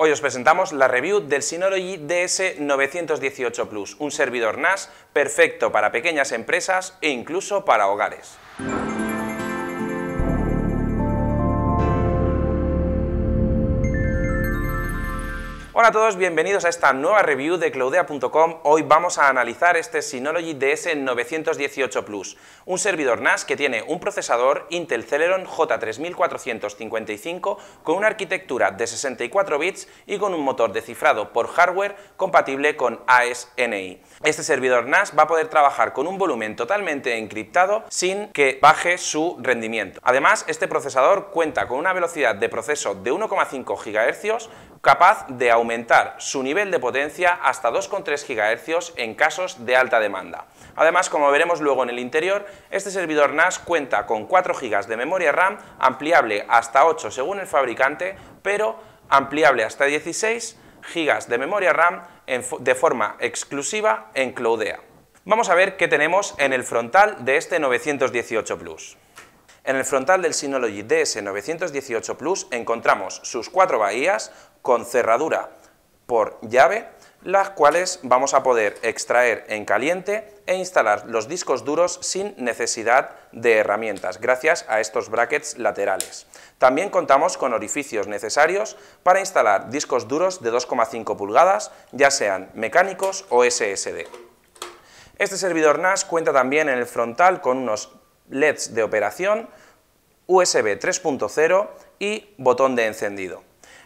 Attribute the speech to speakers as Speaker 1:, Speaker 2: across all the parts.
Speaker 1: Hoy os presentamos la review del Synology DS918 Plus, un servidor NAS perfecto para pequeñas empresas e incluso para hogares. Hola a todos, bienvenidos a esta nueva review de cloudea.com. Hoy vamos a analizar este Synology DS918 Plus, un servidor NAS que tiene un procesador Intel Celeron J3455 con una arquitectura de 64 bits y con un motor de cifrado por hardware compatible con ASNI. Este servidor NAS va a poder trabajar con un volumen totalmente encriptado sin que baje su rendimiento. Además, este procesador cuenta con una velocidad de proceso de 1,5 GHz capaz de aumentar su nivel de potencia hasta 2,3 GHz en casos de alta demanda. Además, como veremos luego en el interior, este servidor NAS cuenta con 4 GB de memoria RAM, ampliable hasta 8 según el fabricante, pero ampliable hasta 16 GB de memoria RAM de forma exclusiva en Cloudea. Vamos a ver qué tenemos en el frontal de este 918 Plus. En el frontal del Synology DS918 Plus encontramos sus cuatro bahías con cerradura por llave, las cuales vamos a poder extraer en caliente e instalar los discos duros sin necesidad de herramientas, gracias a estos brackets laterales. También contamos con orificios necesarios para instalar discos duros de 2,5 pulgadas, ya sean mecánicos o SSD. Este servidor NAS cuenta también en el frontal con unos LEDs de operación, USB 3.0 y botón de encendido.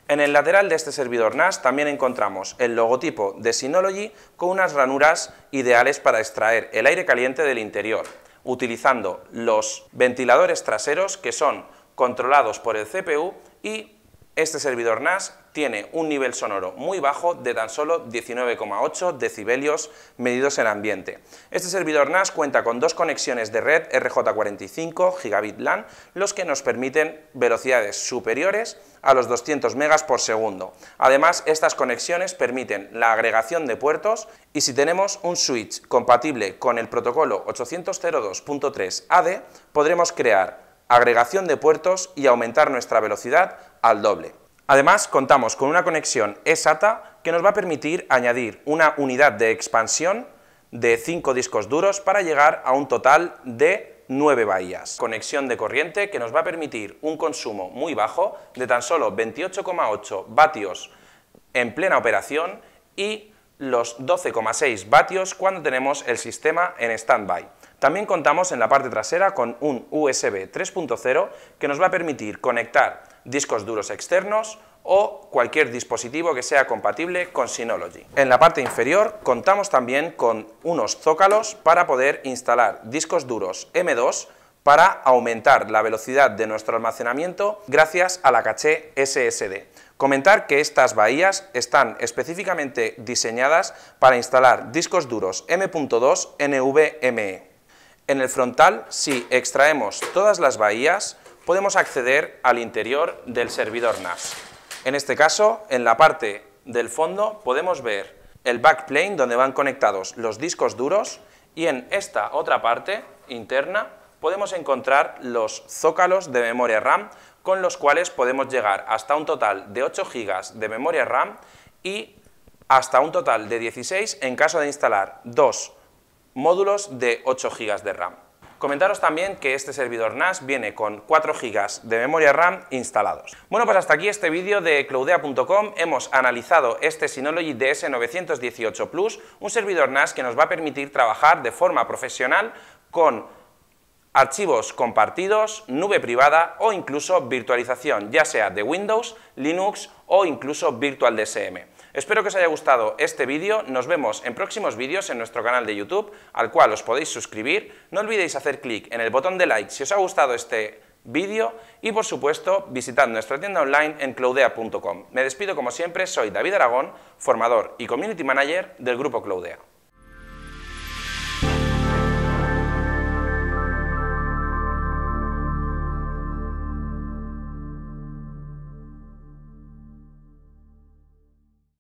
Speaker 1: En el lateral de este servidor NAS también encontramos el logotipo de Synology con unas ranuras ideales para extraer el aire caliente del interior, utilizando los ventiladores traseros que son controlados por el CPU y este servidor NAS tiene un nivel sonoro muy bajo de tan solo 19,8 decibelios medidos en ambiente. Este servidor NAS cuenta con dos conexiones de red RJ45 Gigabit LAN, los que nos permiten velocidades superiores a los 200 megas por segundo. Además, estas conexiones permiten la agregación de puertos y si tenemos un switch compatible con el protocolo 8023 AD, podremos crear agregación de puertos y aumentar nuestra velocidad al doble. Además, contamos con una conexión SATA que nos va a permitir añadir una unidad de expansión de 5 discos duros para llegar a un total de 9 bahías. Conexión de corriente que nos va a permitir un consumo muy bajo de tan solo 28,8 vatios en plena operación y los 12,6 vatios cuando tenemos el sistema en standby. También contamos en la parte trasera con un USB 3.0 que nos va a permitir conectar discos duros externos o cualquier dispositivo que sea compatible con Synology. En la parte inferior contamos también con unos zócalos para poder instalar discos duros M2 para aumentar la velocidad de nuestro almacenamiento gracias a la caché SSD. Comentar que estas bahías están específicamente diseñadas para instalar discos duros M.2 NVMe. En el frontal, si extraemos todas las bahías, podemos acceder al interior del servidor NAS. En este caso, en la parte del fondo podemos ver el backplane donde van conectados los discos duros y en esta otra parte interna podemos encontrar los zócalos de memoria RAM con los cuales podemos llegar hasta un total de 8 GB de memoria RAM y hasta un total de 16 en caso de instalar dos módulos de 8 GB de RAM. Comentaros también que este servidor NAS viene con 4 GB de memoria RAM instalados. Bueno, pues hasta aquí este vídeo de cloudea.com. Hemos analizado este Synology DS918 Plus, un servidor NAS que nos va a permitir trabajar de forma profesional con archivos compartidos, nube privada o incluso virtualización, ya sea de Windows, Linux o incluso Virtual DSM. Espero que os haya gustado este vídeo, nos vemos en próximos vídeos en nuestro canal de YouTube, al cual os podéis suscribir, no olvidéis hacer clic en el botón de like si os ha gustado este vídeo y por supuesto visitad nuestra tienda online en cloudea.com. Me despido como siempre, soy David Aragón, formador y Community Manager del Grupo Cloudea.